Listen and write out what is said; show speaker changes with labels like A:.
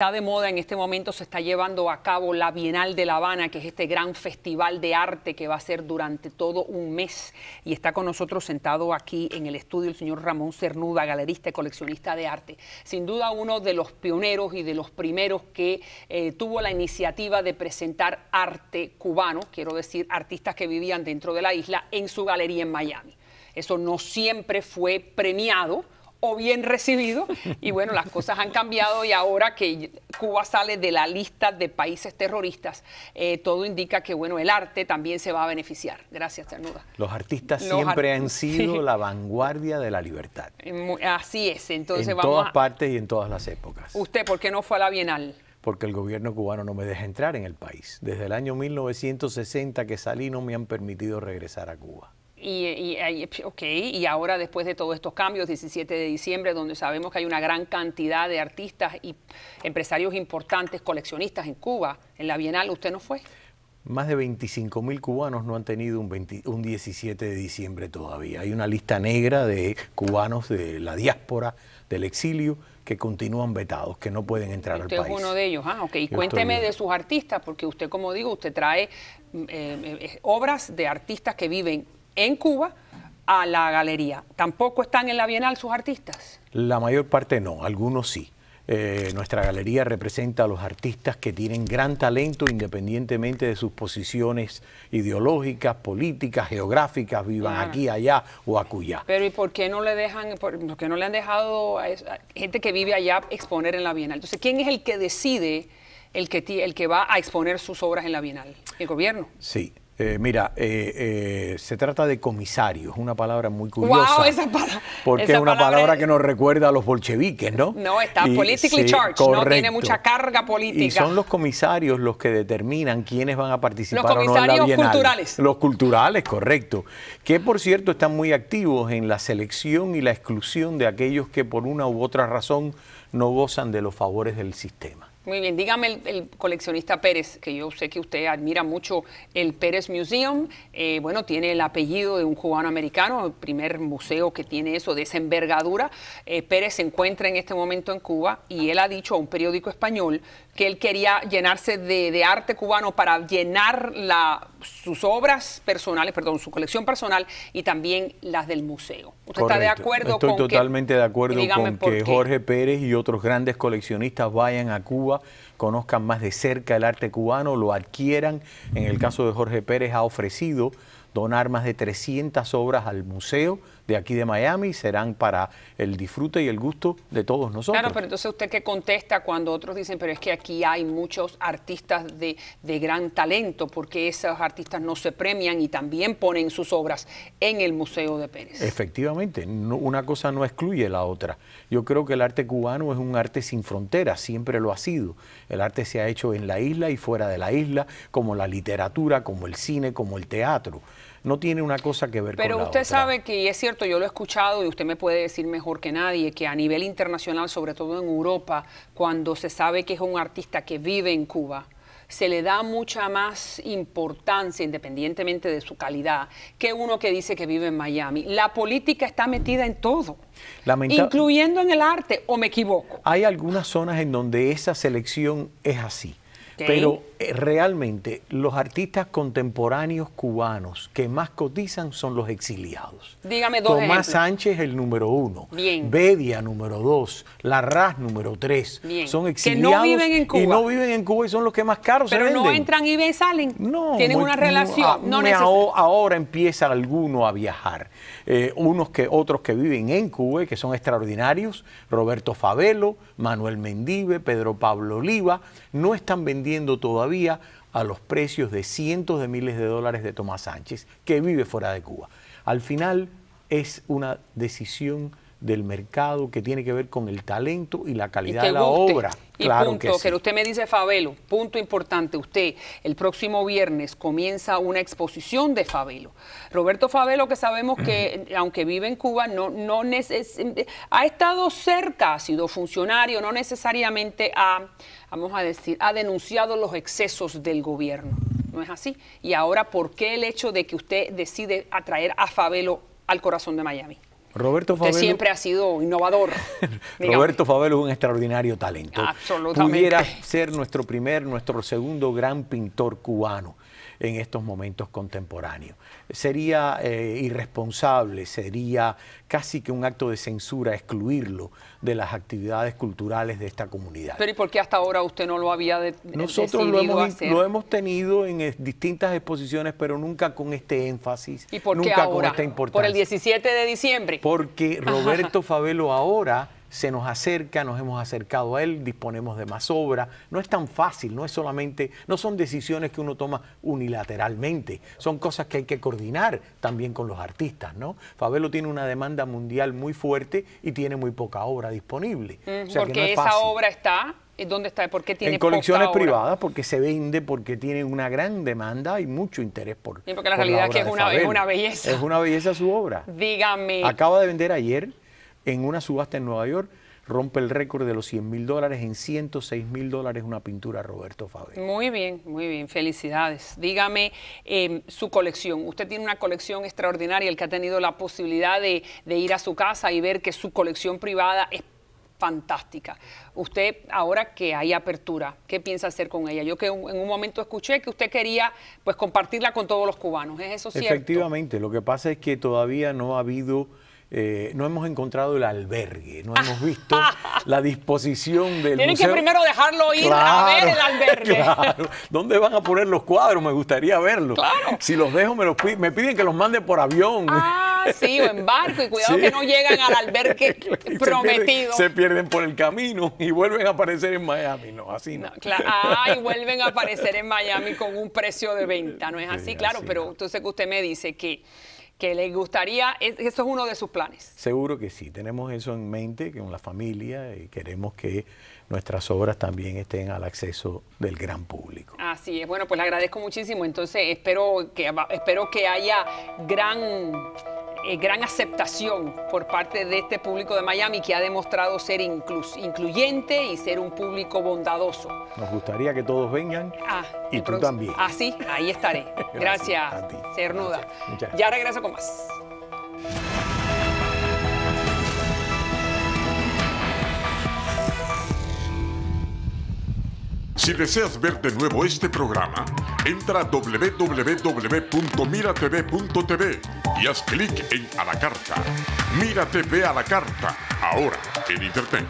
A: Está de moda en este momento, se está llevando a cabo la Bienal de La Habana, que es este gran festival de arte que va a ser durante todo un mes. Y está con nosotros sentado aquí en el estudio el señor Ramón Cernuda, galerista y coleccionista de arte. Sin duda uno de los pioneros y de los primeros que eh, tuvo la iniciativa de presentar arte cubano, quiero decir, artistas que vivían dentro de la isla, en su galería en Miami. Eso no siempre fue premiado o bien recibido. Y bueno, las cosas han cambiado y ahora que Cuba sale de la lista de países terroristas, eh, todo indica que bueno, el arte también se va a beneficiar. Gracias, Ternuda.
B: Los artistas siempre han sido la vanguardia de la libertad.
A: Eh, así es, entonces en todas
B: partes y en todas las épocas.
A: ¿Usted por qué no fue a la Bienal?
B: porque el gobierno cubano no me deja entrar en el país. Desde el año 1960 que salí no me han permitido regresar a Cuba.
A: Y, ok, y ahora después de todos estos cambios, 17 de diciembre, donde sabemos que hay una gran cantidad de artistas y empresarios importantes, coleccionistas en Cuba, en la Bienal, ¿usted no fue?
B: Más de 25 mil cubanos no han tenido un, 17 de diciembre todavía. Hay una lista negra de cubanos de la diáspora, del exilio, que continúan vetados, que no pueden entrar al país. Usted es uno
A: de ellos, ah, ok. Y cuénteme de sus artistas, porque usted, como digo, usted trae eh, eh, obras de artistas que viven en Cuba a la galería. ¿Tampoco están en la Bienal sus artistas?
B: La mayor parte no, algunos sí. Eh, nuestra galería representa a los artistas que tienen gran talento independientemente de sus posiciones ideológicas, políticas, geográficas, vivan aquí, allá o acullá.
A: Pero ¿y por qué no le dejan, por, no le han dejado a, gente que vive allá exponer en la Bienal? Entonces, ¿quién es el que decide el que, el que va a exponer sus obras en la Bienal? ¿El gobierno?
B: Sí. Eh, mira, eh, eh, se trata de comisarios, una palabra muy curiosa. Wow, esa palabra. Porque es una palabra, que nos recuerda a los bolcheviques, ¿no? No, está politically charged, ¿no? Tiene mucha
A: carga política. Y son los
B: comisarios los que determinan quiénes van a participar o no en la Bienal. culturales. Los culturales, correcto. Que por cierto están muy activos en la selección y la exclusión de aquellos que por una u otra razón no gozan de los favores del sistema.
A: Muy bien, dígame el, coleccionista Pérez, que yo sé que usted admira mucho el Pérez Museum. Eh, bueno, tiene el apellido de un cubano americano, el primer museo que tiene eso de esa envergadura. Eh, Pérez se encuentra en este momento en Cuba y él ha dicho a un periódico español que él quería llenarse de arte cubano para llenar la sus obras personales, perdón, su colección personal y también las del museo. ¿Usted está de acuerdo Estoy totalmente de acuerdo con que Jorge
B: Pérez y otros grandes coleccionistas vayan a Cuba, conozcan más de cerca el arte cubano, lo adquieran. En el caso de Jorge Pérez ha ofrecido donar más de 300 obras al museo de aquí de Miami serán para el disfrute y el gusto de todos nosotros. Claro, pero
A: entonces usted qué contesta cuando otros dicen, pero es que aquí hay muchos artistas de, gran talento, porque esos artistas no se premian y también ponen sus obras en el Museo de Pérez.
B: Efectivamente, una cosa no excluye la otra. Yo creo que el arte cubano es un arte sin fronteras, siempre lo ha sido. El arte se ha hecho en la isla y fuera de la isla, como la literatura, como el cine, como el teatro no tiene una cosa que ver Pero con Pero usted
A: sabe que, y es cierto, yo lo he escuchado y usted me puede decir mejor que nadie, que a nivel internacional, sobre todo en Europa, cuando se sabe que es un artista que vive en Cuba, se le da mucha más importancia, independientemente de su calidad, que uno que dice que vive en Miami. La política está metida en todo, incluyendo en el arte, o me equivoco.
B: Hay algunas zonas en donde esa selección es así. Pero eh, realmente los artistas contemporáneos cubanos que más cotizan son los exiliados.
A: Dígame dos Tomás Sánchez
B: el número uno. Bien. Bedia número dos. Larraz número tres. Bien. Son exiliados. Que no viven en Cuba. Y no viven en Cuba y son los que más caros Pero se venden. no
A: entran y ven, salen. No. Tienen una relación. Ah, no,
B: ahora empieza alguno a viajar. Eh, unos que otros que viven en Cuba y que son extraordinarios. Roberto Favelo, Manuel Mendive, Pedro Pablo Oliva. No están vendiendo todavía a los precios de cientos de miles de dólares de Tomás Sánchez, que vive fuera de Cuba. Al final es una decisión del mercado que tiene que ver con el talento y la calidad de la obra. Y punto, que,
A: usted me dice, Fabelo, punto importante, usted, el próximo viernes comienza una exposición de Fabelo. Roberto Fabelo, que sabemos que, aunque vive en Cuba, no, no ha estado cerca, ha sido funcionario, no necesariamente ha, vamos a decir, ha denunciado los excesos del gobierno. ¿No es así? Y ahora, ¿por qué el hecho de que usted decide atraer a Fabelo al corazón de Miami?
B: Roberto Usted siempre
A: ha sido innovador. Roberto
B: Favelo es un extraordinario talento. Absolutamente. Pudiera ser nuestro primer, nuestro segundo gran pintor cubano en estos momentos contemporáneos. Sería eh, irresponsable, sería casi que un acto de censura excluirlo de las actividades culturales de esta comunidad.
A: Pero ¿y por qué hasta ahora usted no lo había de Nosotros lo hemos, lo
B: hemos tenido en distintas exposiciones, pero nunca con este énfasis, ¿Y por qué nunca con esta importancia. Por el
A: 17 de diciembre.
B: Porque Roberto Favelo Fabelo ahora se nos acerca, nos hemos acercado a él, disponemos de más obra. No es tan fácil, no es solamente, no son decisiones que uno toma unilateralmente, son cosas que hay que coordinar también con los artistas, ¿no? Fabelo tiene una demanda mundial muy fuerte y tiene muy poca obra disponible. o porque esa obra
A: está eh, ¿Dónde está? ¿Por qué tiene En colecciones privadas,
B: porque se vende, porque tiene una gran demanda y mucho interés por. porque la realidad es que una, es una belleza. Es una belleza su obra.
A: Dígame. Acaba
B: de vender ayer en una subasta en Nueva York rompe el récord de los 100 mil dólares en 106 mil dólares una pintura Roberto Fabio.
A: Muy bien, muy bien, felicidades. Dígame em, su colección. Usted tiene una colección extraordinaria, el que ha tenido la posibilidad de, ir a su casa y ver que su colección privada es fantástica. Usted, ahora que hay apertura, ¿qué piensa hacer con ella? Yo que en un momento escuché que usted quería pues compartirla con todos los cubanos, ¿es eso cierto?
B: Efectivamente, lo que pasa es que todavía no ha habido eh, no hemos encontrado el albergue, no hemos visto la disposición del Tienen que primero
A: dejarlo ir a ver el albergue. Claro.
B: ¿Dónde van a poner los cuadros? Me gustaría verlos. Claro. Si los dejo, me, piden, me piden que los mande por avión. Ah, sí, o en
A: barco. Y cuidado que no llegan al albergue prometido.
B: Se pierden, por el camino y vuelven a aparecer en Miami. No, así no.
A: y vuelven a aparecer en Miami con un precio de venta. No es así, claro, pero entonces que usted me dice que que les gustaría, eso es uno de sus planes.
B: Seguro que sí, tenemos eso en mente, con la familia, y queremos que nuestras obras también estén al acceso del gran público.
A: Así es, bueno, pues le agradezco muchísimo, entonces espero que, espero que haya gran eh, gran aceptación por parte de este público de Miami que ha demostrado ser incluyente y ser un público bondadoso.
B: Nos gustaría que todos vengan ah, y tú también. Ah,
A: sí, ahí estaré. Gracias, Gracias a ti. Gracias. Ya regreso con más.
B: Si deseas ver de nuevo este programa, entra a www.miratv.tv y haz clic en A la Carta. Mira TV a la Carta, ahora en Internet.